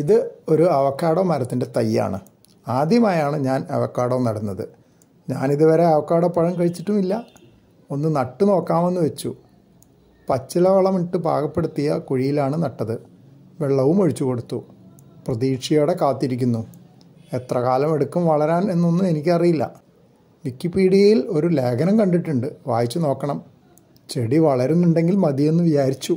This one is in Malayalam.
ഇത് ഒരു അവക്കാടോ മരത്തിൻ്റെ തൈയാണ് ആദ്യമായാണ് ഞാൻ അവക്കാടോ നടുന്നത് ഞാനിതുവരെ അവക്കാടോ പഴം കഴിച്ചിട്ടുമില്ല ഒന്ന് നട്ടു നോക്കാമെന്ന് വെച്ചു പച്ചിലവളം ഇട്ട് പാകപ്പെടുത്തിയ കുഴിയിലാണ് നട്ടത് വെള്ളവും ഒഴിച്ചു കൊടുത്തു പ്രതീക്ഷയോടെ കാത്തിരിക്കുന്നു എത്ര കാലം എടുക്കും വളരാൻ എന്നൊന്നും എനിക്കറിയില്ല വിക്കിപീഡിയയിൽ ഒരു ലേഖനം കണ്ടിട്ടുണ്ട് വായിച്ചു നോക്കണം ചെടി വളരുന്നുണ്ടെങ്കിൽ മതിയെന്ന് വിചാരിച്ചു